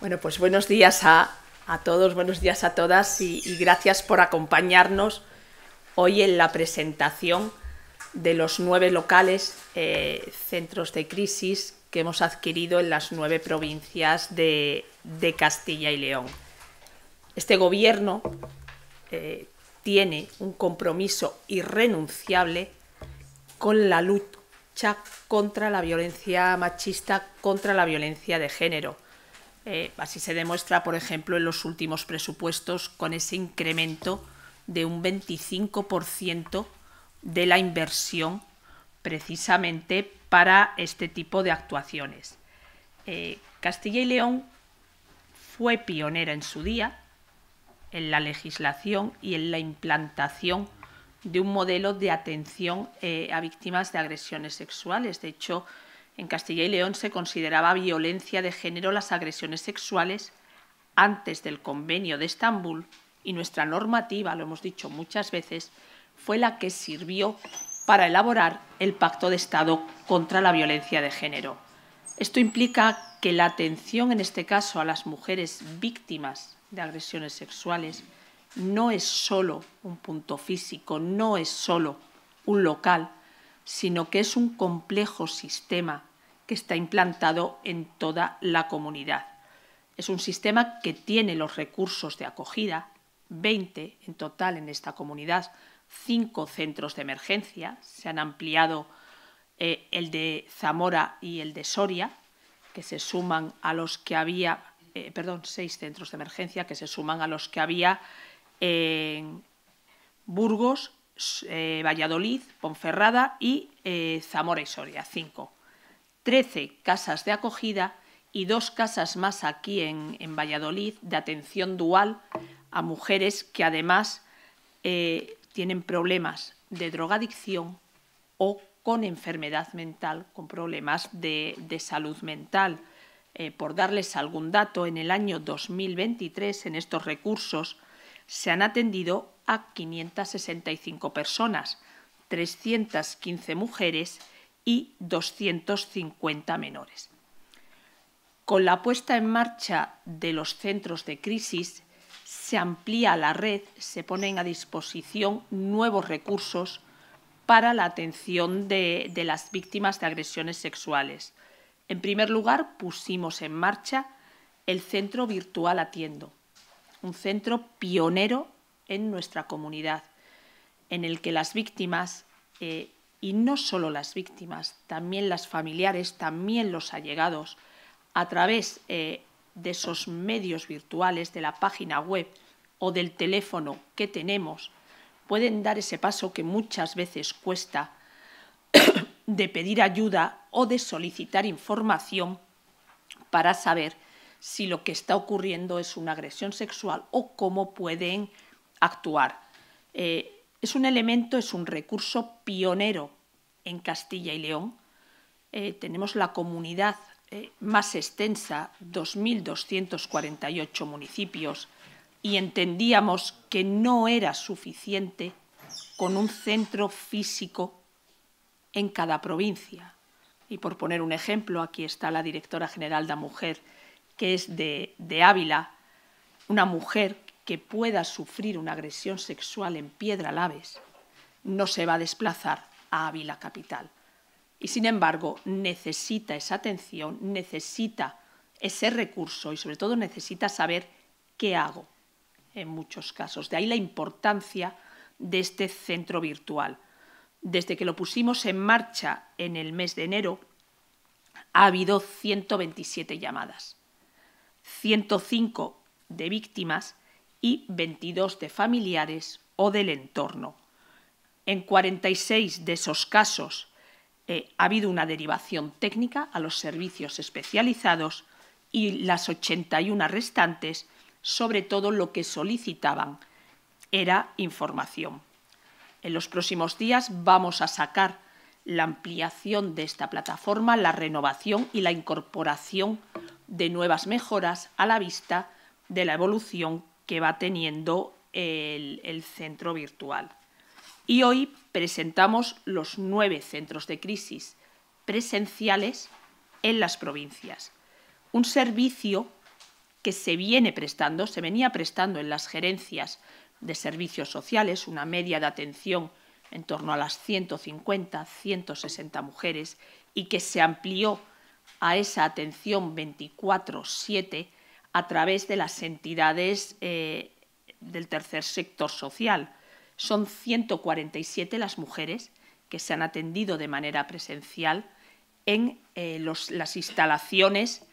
Bueno, pues buenos días a, todos, buenos días a todas y, gracias por acompañarnos hoy en la presentación de los nueve locales eh, centros de crisis que hemos adquirido en las nueve provincias de, Castilla y León. Este gobierno eh, tiene un compromiso irrenunciable con la lucha contra la violencia machista, contra la violencia de género eh, así se demuestra, por ejemplo, en los últimos presupuestos con ese incremento de un 25% de la inversión precisamente para este tipo de actuaciones. Eh, Castilla y León fue pionera en su día en la legislación y en la implantación de un modelo de atención eh, a víctimas de agresiones sexuales. De hecho, en Castilla y León se consideraba violencia de género las agresiones sexuales antes del convenio de Estambul y nuestra normativa, lo hemos dicho muchas veces, fue la que sirvió para elaborar el Pacto de Estado contra la Violencia de Género. Esto implica que la atención, en este caso, a las mujeres víctimas de agresiones sexuales no es solo un punto físico, no es solo un local, sino que es un complejo sistema que está implantado en toda la comunidad. Es un sistema que tiene los recursos de acogida, 20 en total en esta comunidad, 5 centros de emergencia, se han ampliado eh, el de Zamora y el de Soria, que se suman a los que había, eh, perdón, 6 centros de emergencia, que se suman a los que había en Burgos, eh, Valladolid, Ponferrada y Zamora y Soria, 5. 13 casas de acogida y dos casas más aquí en, Valladolid de atención dual a mujeres que además eh, tienen problemas de drogadicción o con enfermedad mental, con problemas de, salud mental. Eh, por darles algún dato, en el año 2023 en estos recursos se han atendido a 565 personas, 315 mujeres y 250 menores. Con la puesta en marcha de los centros de crisis, se amplía la red, se ponen a disposición nuevos recursos para la atención de, las víctimas de agresiones sexuales. En primer lugar, pusimos en marcha el Centro Virtual Atiendo, un centro pionero en nuestra comunidad, en el que las víctimas eh, y no solo las víctimas, también las familiares, también los allegados, a través eh, de esos medios virtuales, de la página web o del teléfono que tenemos, pueden dar ese paso que muchas veces cuesta de pedir ayuda o de solicitar información para saber si lo que está ocurriendo es una agresión sexual o cómo pueden actuar. Eh, es un elemento, es un recurso pionero en Castilla y León. Eh, tenemos la comunidad eh, más extensa, 2.248 municipios, y entendíamos que no era suficiente con un centro físico en cada provincia. Y por poner un ejemplo, aquí está la directora general de Mujer, que es de, de Ávila, una mujer que pueda sufrir una agresión sexual en Piedra Laves no se va a desplazar a Ávila Capital. Y sin embargo, necesita esa atención, necesita ese recurso y sobre todo necesita saber qué hago en muchos casos. De ahí la importancia de este centro virtual. Desde que lo pusimos en marcha en el mes de enero, ha habido 127 llamadas, 105 de víctimas y 22 de familiares o del entorno. En 46 de esos casos eh, ha habido una derivación técnica a los servicios especializados y las 81 restantes, sobre todo lo que solicitaban era información. En los próximos días vamos a sacar la ampliación de esta plataforma, la renovación y la incorporación de nuevas mejoras a la vista de la evolución que va teniendo el, centro virtual. Y hoy presentamos los nueve centros de crisis presenciales en las provincias. Un servicio que se viene prestando, se venía prestando en las gerencias de servicios sociales, una media de atención en torno a las 150, 160 mujeres y que se amplió a esa atención 24-7 a través de las entidades eh, del tercer sector social. Son 147 las mujeres que se han atendido de manera presencial en eh, las instalaciones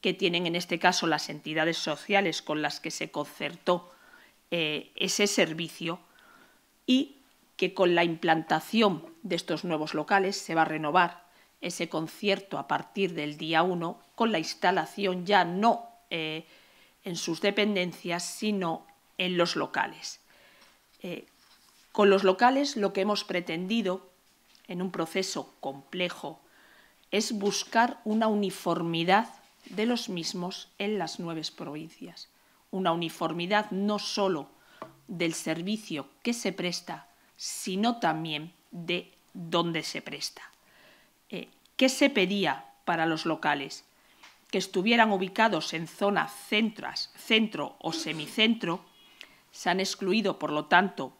que tienen en este caso las entidades sociales con las que se concertó eh, ese servicio y que con la implantación de estos nuevos locales se va a renovar ese concierto a partir del día 1 con la instalación ya no eh, en sus dependencias, sino en los locales. Eh, con los locales lo que hemos pretendido, en un proceso complejo, es buscar una uniformidad de los mismos en las nueve provincias. Una uniformidad no solo del servicio que se presta, sino también de dónde se presta. Eh, ¿Qué se pedía para los locales? que estuvieran ubicados en zonas centras, centro o semicentro, se han excluido, por lo tanto,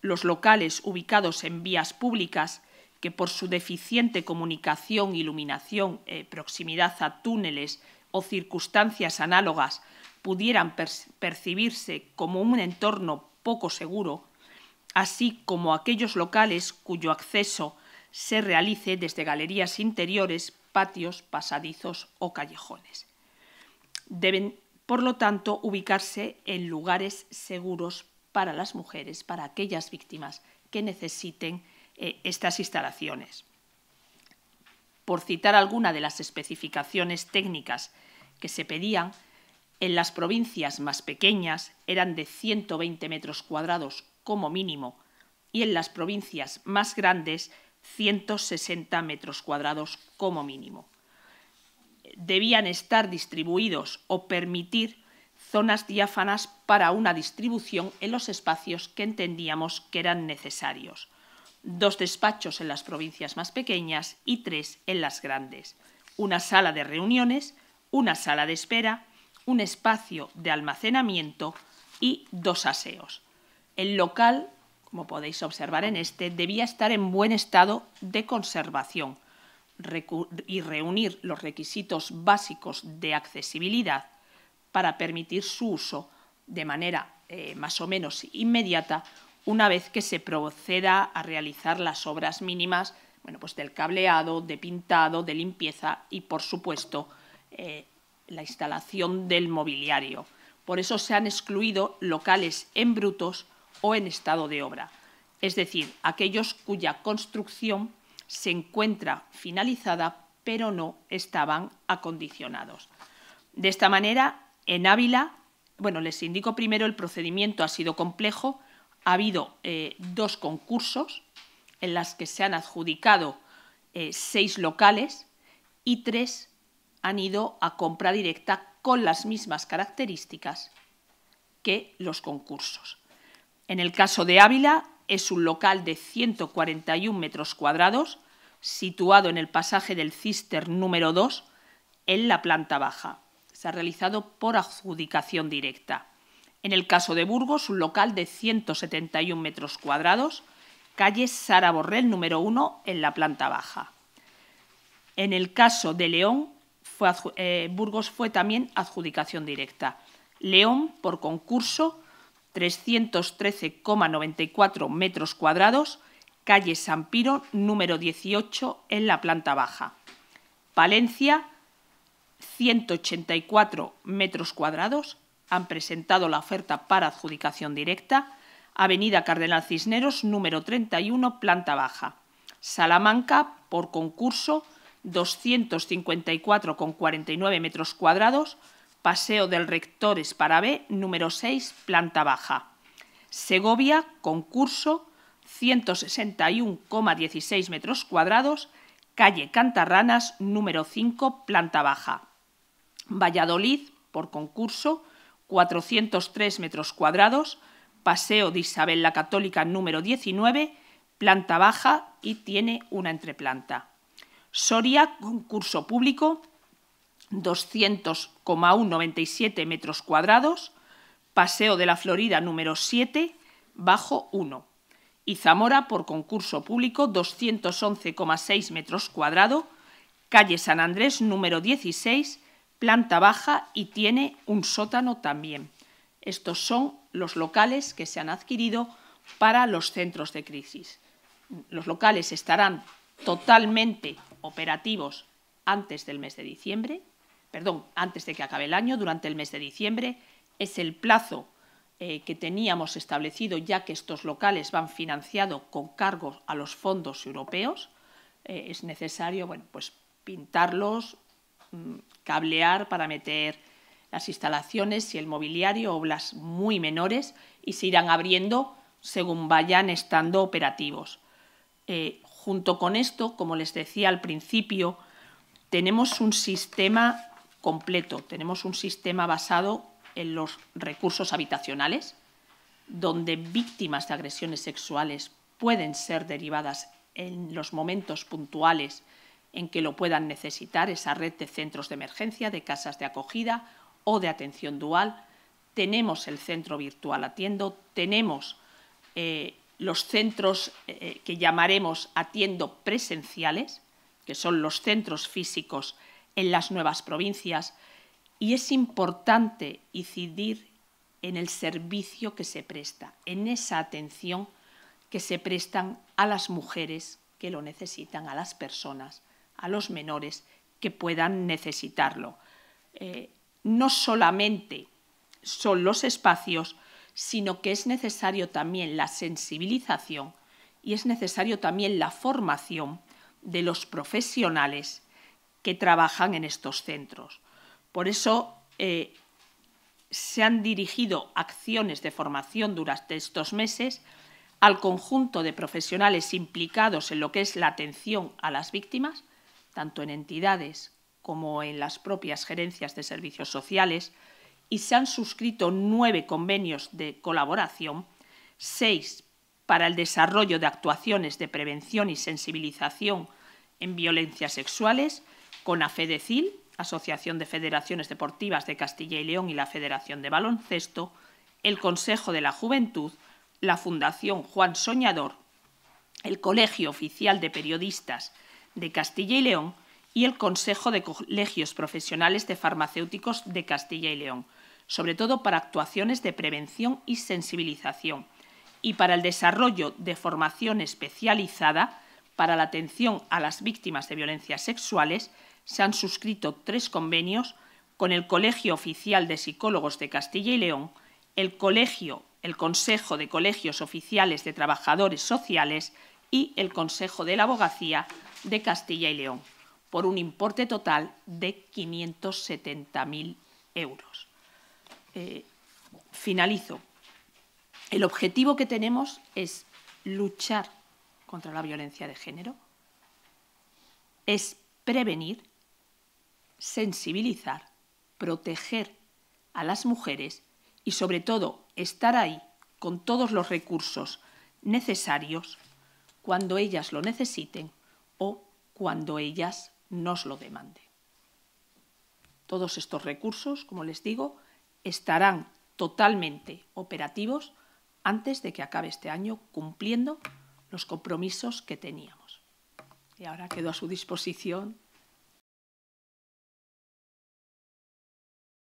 los locales ubicados en vías públicas que por su deficiente comunicación, iluminación, eh, proximidad a túneles o circunstancias análogas pudieran percibirse como un entorno poco seguro, así como aquellos locales cuyo acceso se realice desde galerías interiores patios, pasadizos o callejones. Deben, por lo tanto, ubicarse en lugares seguros para las mujeres, para aquellas víctimas que necesiten eh, estas instalaciones. Por citar alguna de las especificaciones técnicas que se pedían, en las provincias más pequeñas eran de 120 metros cuadrados como mínimo y en las provincias más grandes 160 metros cuadrados como mínimo. Debían estar distribuidos o permitir zonas diáfanas para una distribución en los espacios que entendíamos que eran necesarios. Dos despachos en las provincias más pequeñas y tres en las grandes. Una sala de reuniones, una sala de espera, un espacio de almacenamiento y dos aseos. El local como podéis observar en este, debía estar en buen estado de conservación y reunir los requisitos básicos de accesibilidad para permitir su uso de manera eh, más o menos inmediata una vez que se proceda a realizar las obras mínimas bueno, pues del cableado, de pintado, de limpieza y, por supuesto, eh, la instalación del mobiliario. Por eso se han excluido locales en brutos o en estado de obra, es decir, aquellos cuya construcción se encuentra finalizada pero no estaban acondicionados. De esta manera, en Ávila, bueno, les indico primero, el procedimiento ha sido complejo, ha habido eh, dos concursos en las que se han adjudicado eh, seis locales y tres han ido a compra directa con las mismas características que los concursos. En el caso de Ávila, es un local de 141 metros cuadrados, situado en el pasaje del Cister número 2, en la planta baja. Se ha realizado por adjudicación directa. En el caso de Burgos, un local de 171 metros cuadrados, calle Sara Borrell número 1, en la planta baja. En el caso de León, eh, Burgos fue también adjudicación directa. León por concurso 313,94 metros cuadrados, calle San número 18, en la planta baja. Palencia, 184 metros cuadrados, han presentado la oferta para adjudicación directa, Avenida Cardenal Cisneros, número 31, planta baja. Salamanca, por concurso, 254,49 metros cuadrados, Paseo del Rector Esparabé, número 6, planta baja. Segovia, concurso, 161,16 metros cuadrados, calle Cantarranas, número 5, planta baja. Valladolid, por concurso, 403 metros cuadrados, Paseo de Isabel la Católica, número 19, planta baja y tiene una entreplanta. Soria, concurso público, 200,197 metros cuadrados, Paseo de la Florida número 7, bajo 1, y Zamora por concurso público 211,6 metros cuadrados, calle San Andrés número 16, planta baja y tiene un sótano también. Estos son los locales que se han adquirido para los centros de crisis. Los locales estarán totalmente operativos antes del mes de diciembre, perdón, antes de que acabe el año, durante el mes de diciembre, es el plazo eh, que teníamos establecido ya que estos locales van financiados con cargos a los fondos europeos. Eh, es necesario bueno, pues pintarlos, mm, cablear para meter las instalaciones y el mobiliario, obras muy menores, y se irán abriendo según vayan estando operativos. Eh, junto con esto, como les decía al principio, tenemos un sistema completo. Tenemos un sistema basado en los recursos habitacionales, donde víctimas de agresiones sexuales pueden ser derivadas en los momentos puntuales en que lo puedan necesitar, esa red de centros de emergencia, de casas de acogida o de atención dual. Tenemos el centro virtual atiendo, tenemos eh, los centros eh, que llamaremos atiendo presenciales, que son los centros físicos en las nuevas provincias y es importante incidir en el servicio que se presta, en esa atención que se prestan a las mujeres que lo necesitan, a las personas, a los menores que puedan necesitarlo. Eh, no solamente son los espacios, sino que es necesario también la sensibilización y es necesario también la formación de los profesionales que trabajan en estos centros. Por eso eh, se han dirigido acciones de formación durante estos meses al conjunto de profesionales implicados en lo que es la atención a las víctimas, tanto en entidades como en las propias gerencias de servicios sociales, y se han suscrito nueve convenios de colaboración, seis para el desarrollo de actuaciones de prevención y sensibilización en violencias sexuales con AFEDECIL, Asociación de Federaciones Deportivas de Castilla y León y la Federación de Baloncesto, el Consejo de la Juventud, la Fundación Juan Soñador, el Colegio Oficial de Periodistas de Castilla y León y el Consejo de Colegios Profesionales de Farmacéuticos de Castilla y León, sobre todo para actuaciones de prevención y sensibilización y para el desarrollo de formación especializada para la atención a las víctimas de violencias sexuales se han suscrito tres convenios con el Colegio Oficial de Psicólogos de Castilla y León, el el Consejo de Colegios Oficiales de Trabajadores Sociales y el Consejo de la Abogacía de Castilla y León, por un importe total de 570.000 euros. Eh, finalizo. El objetivo que tenemos es luchar contra la violencia de género, es prevenir sensibilizar, proteger a las mujeres y sobre todo estar ahí con todos los recursos necesarios cuando ellas lo necesiten o cuando ellas nos lo demanden. Todos estos recursos, como les digo, estarán totalmente operativos antes de que acabe este año cumpliendo los compromisos que teníamos. Y ahora quedo a su disposición